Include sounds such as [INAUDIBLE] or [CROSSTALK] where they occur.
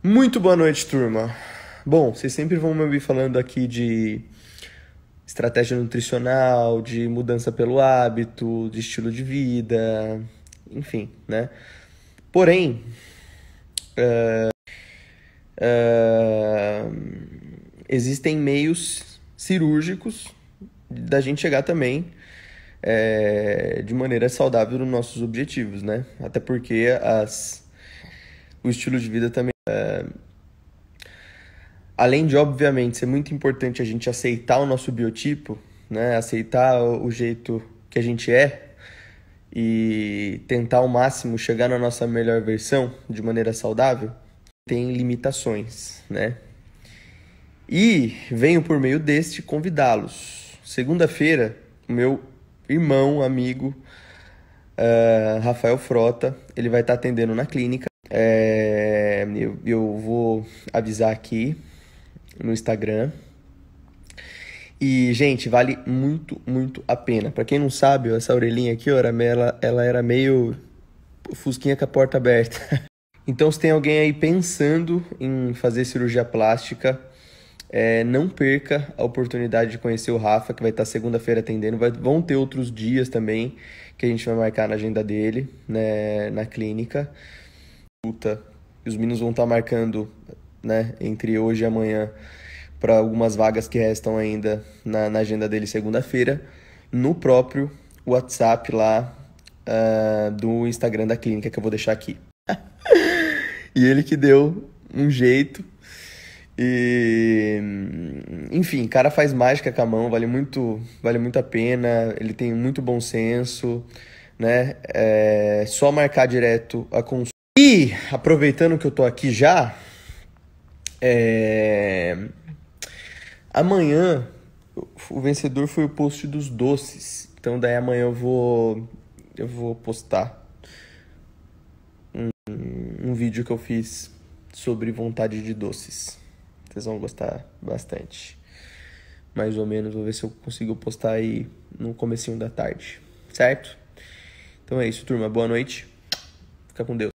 Muito boa noite, turma. Bom, vocês sempre vão me ouvir falando aqui de estratégia nutricional, de mudança pelo hábito, de estilo de vida, enfim, né? Porém, uh, uh, existem meios cirúrgicos da gente chegar também é, de maneira saudável nos nossos objetivos, né? Até porque as, o estilo de vida também ah, além de, obviamente, ser muito importante a gente aceitar o nosso biotipo, né? aceitar o jeito que a gente é e tentar ao máximo chegar na nossa melhor versão de maneira saudável, tem limitações, né? E venho por meio deste convidá-los. Segunda-feira, o meu irmão, amigo, uh, Rafael Frota, ele vai estar tá atendendo na clínica. É, eu, eu vou avisar aqui no Instagram. E, gente, vale muito, muito a pena. Para quem não sabe, essa orelhinha aqui, ó, ela, ela era meio fusquinha com a porta aberta. [LAUGHS] então, se tem alguém aí pensando em fazer cirurgia plástica, é, não perca a oportunidade de conhecer o Rafa, que vai estar segunda-feira atendendo. Vai, vão ter outros dias também que a gente vai marcar na agenda dele, né, na clínica luta. E os meninos vão estar tá marcando, né, entre hoje e amanhã para algumas vagas que restam ainda na, na agenda dele segunda-feira, no próprio WhatsApp lá uh, do Instagram da clínica que eu vou deixar aqui. [LAUGHS] e ele que deu um jeito. E enfim, cara faz mágica com a mão, vale muito, vale muito a pena, ele tem muito bom senso, né? É só marcar direto a consulta e, aproveitando que eu tô aqui já, é... amanhã o vencedor foi o post dos doces. Então daí amanhã eu vou eu vou postar um, um vídeo que eu fiz sobre vontade de doces. Vocês vão gostar bastante. Mais ou menos, vou ver se eu consigo postar aí no comecinho da tarde, certo? Então é isso, turma. Boa noite. Fica com Deus.